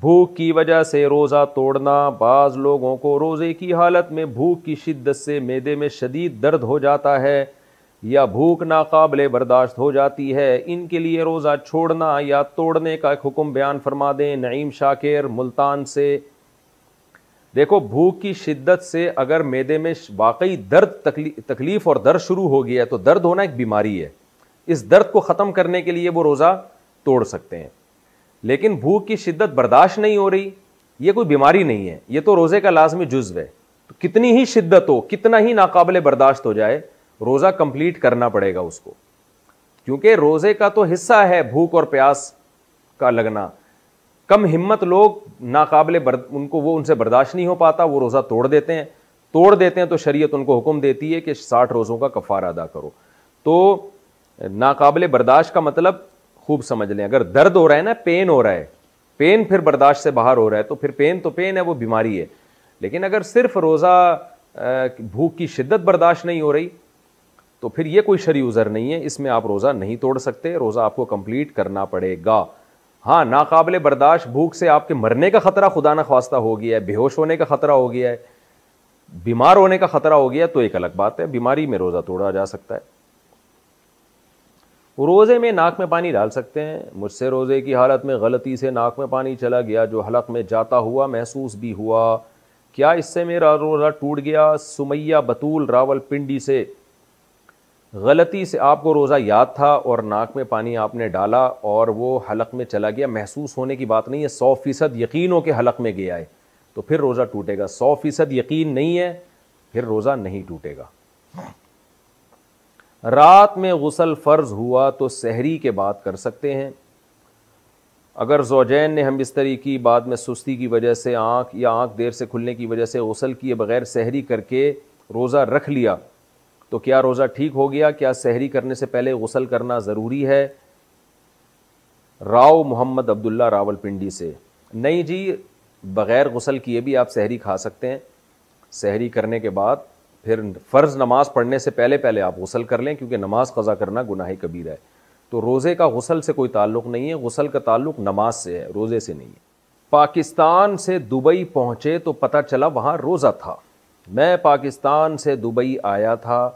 भूख की वजह से रोज़ा तोड़ना बाज़ लोगों को रोज़े की हालत में भूख की शिद्दत से मैदे में शदीद दर्द हो जाता है या भूख नाकबले बर्दाश्त हो जाती है इनके लिए रोज़ा छोड़ना या तोड़ने का एक हुक्म बयान फरमा दें नईम शाकिर मुल्तान से देखो भूख की शिद्दत से अगर मैदे में वाकई दर्द तकली, तकलीफ़ और दर्द शुरू हो गया है तो दर्द होना एक बीमारी है इस दर्द को ख़त्म करने के लिए वो रोज़ा तोड़ सकते हैं लेकिन भूख की शिद्दत बर्दाश्त नहीं हो रही ये कोई बीमारी नहीं है ये तो रोज़े का लाजमी जुज्व है तो कितनी ही शिद्दत हो कितना ही नाकबिल बर्दाश्त हो जाए रोज़ा कंप्लीट करना पड़ेगा उसको क्योंकि रोज़े का तो हिस्सा है भूख और प्यास का लगना कम हिम्मत लोग नाकबिल उनको वो उनसे बर्दाश्त नहीं हो पाता वो रोज़ा तोड़ देते हैं तोड़ देते हैं तो शरीयत उनको हुक्म देती है कि साठ रोज़ों का कफ़ारा अदा करो तो नाकबिल बर्दाश्त का मतलब खूब समझ लें अगर दर्द हो रहा है ना पेन हो रहा है पेन फिर बर्दाश्त से बाहर हो रहा है तो फिर पेन तो पेन है वो बीमारी है लेकिन अगर सिर्फ रोज़ा भूख की शिद्दत बर्दाश्त नहीं हो रही तो फिर ये कोई शरी उज़र नहीं है इसमें आप रोज़ा नहीं तोड़ सकते रोज़ा आपको कंप्लीट करना पड़ेगा हाँ नाकबिल बर्दाश्त भूख से आपके मरने का ख़तरा खुदा न खास्ता हो गया है बेहोश होने का ख़तरा हो गया है बीमार होने का ख़तरा हो गया तो एक अलग बात है बीमारी में रोज़ा तोड़ा जा सकता है रोज़े में नाक में पानी डाल सकते हैं मुझसे रोज़े की हालत में गलती से नाक में पानी चला गया जो हलक में जाता हुआ महसूस भी हुआ क्या इससे मेरा रोज़ा टूट गया सुमैया बतूल रावल पिंडी से गलती से आपको रोज़ा याद था और नाक में पानी आपने डाला और वो हलक में चला गया महसूस होने की बात नहीं है सौ फ़ीसद यकीन हो के हलक में गया है तो फिर रोज़ा टूटेगा सौ फ़ीसद यकीन नहीं है फिर रोज़ा नहीं टूटेगा रात में गसल फ़र्ज हुआ तो सहरी के बाद कर सकते हैं अगर जोजैन ने हम बिस्तरी की बाद में सुस्ती की वजह से आँख या आँख देर से खुलने की वजह से गसल किए बगैर सहरी करके रोज़ा रख लिया तो क्या रोज़ा ठीक हो गया क्या सहरी करने से पहले गसल करना ज़रूरी है राव मोहम्मद अब्दुल्ला रावलपिंडी से नहीं जी बग़ैर गसल किए भी आप सहरी खा सकते हैं सहरी करने के बाद फिर फ़र्ज़ नमाज़ पढ़ने से पहले पहले आप गसल कर लें क्योंकि नमाज़ कज़ा करना गुनाह कबीर है तो रोज़े का गसल से कोई ताल्लुक़ नहीं है गसल का ताल्लुक़ नमाज से है रोज़े से नहीं है पाकिस्तान से दुबई पहुँचे तो पता चला वहाँ रोज़ा था मैं पाकिस्तान से दुबई आया था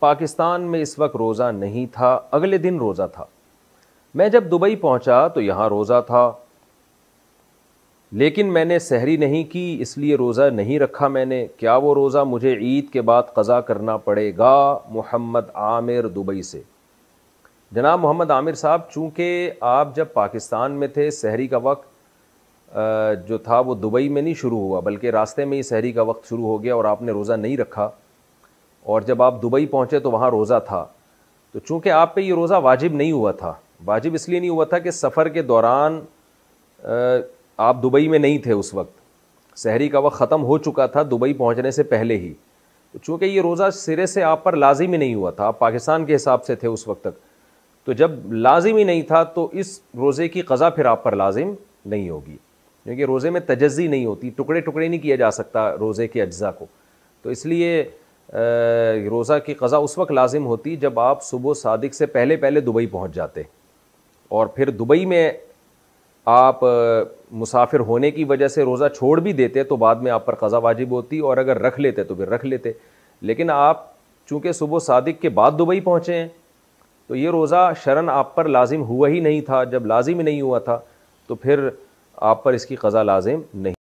पाकिस्तान में इस वक्त रोज़ा नहीं था अगले दिन रोज़ा था मैं जब दुबई पहुँचा तो यहाँ रोज़ा था लेकिन मैंने सहरी नहीं की इसलिए रोज़ा नहीं रखा मैंने क्या वो रोज़ा मुझे ईद के बाद कज़ा करना पड़ेगा मोहम्मद आमिर दुबई से जनाब मोहम्मद आमिर साहब चूँकि आप जब पाकिस्तान में थे सहरी का वक्त जो था वो दुबई में नहीं शुरू हुआ बल्कि रास्ते में ही सहरी का वक्त शुरू हो गया और आपने रोज़ा नहीं रखा और जब आप दुबई पहुँचे तो वहाँ रोज़ा था तो चूँकि आप पे ये रोज़ा वाजिब नहीं हुआ था वाजिब इसलिए नहीं हुआ था कि सफ़र के दौरान आप दुबई में नहीं थे उस वक्त शहरी का वक्त ख़त्म हो चुका था दुबई पहुंचने से पहले ही तो चूँकि ये रोज़ा सिरे से आप पर ही नहीं हुआ था आप पाकिस्तान के हिसाब से थे उस वक्त तक तो जब ही नहीं था तो इस रोज़े की कज़ा फिर आप पर लाजिम नहीं होगी क्योंकि रोज़े में तजज़ी नहीं होती टुकड़े टुकड़े नहीं किया जा सकता रोज़े के अज्जा को तो इसलिए रोज़ा की कज़ा उस वक्त लाजिम होती जब आप सुबह सादिक से पहले पहले दुबई पहुँच जाते और फिर दुबई में आप मुसाफिर होने की वजह से रोज़ा छोड़ भी देते तो बाद में आप पर कज़ा वाजिब होती और अगर रख लेते तो फिर रख लेते लेकिन आप चूँकि सुबह सादिक के बाद दुबई पहुँचे हैं तो ये रोज़ा शरण आप पर लाजिम हुआ ही नहीं था जब लाजिम नहीं हुआ था तो फिर आप पर इसकी कज़ा लाजिम नहीं